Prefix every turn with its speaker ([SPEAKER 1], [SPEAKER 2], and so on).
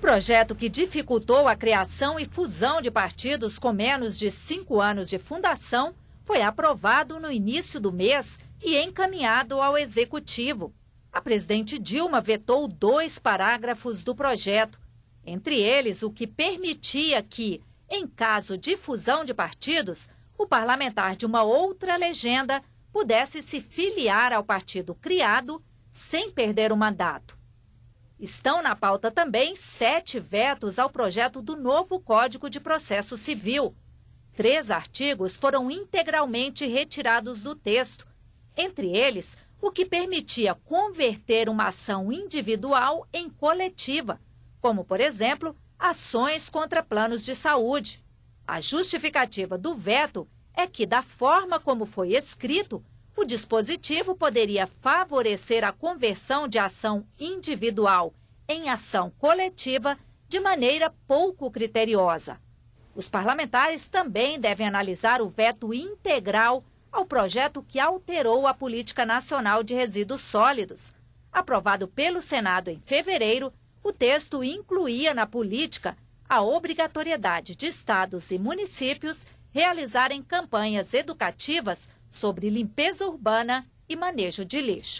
[SPEAKER 1] projeto que dificultou a criação e fusão de partidos com menos de cinco anos de fundação foi aprovado no início do mês e encaminhado ao Executivo. A presidente Dilma vetou dois parágrafos do projeto, entre eles o que permitia que, em caso de fusão de partidos, o parlamentar de uma outra legenda pudesse se filiar ao partido criado sem perder o mandato. Estão na pauta também sete vetos ao projeto do novo Código de Processo Civil. Três artigos foram integralmente retirados do texto, entre eles o que permitia converter uma ação individual em coletiva, como, por exemplo, ações contra planos de saúde. A justificativa do veto é que, da forma como foi escrito, o dispositivo poderia favorecer a conversão de ação individual em ação coletiva de maneira pouco criteriosa. Os parlamentares também devem analisar o veto integral ao projeto que alterou a Política Nacional de Resíduos Sólidos. Aprovado pelo Senado em fevereiro, o texto incluía na política a obrigatoriedade de estados e municípios realizarem campanhas educativas sobre limpeza urbana e manejo de lixo.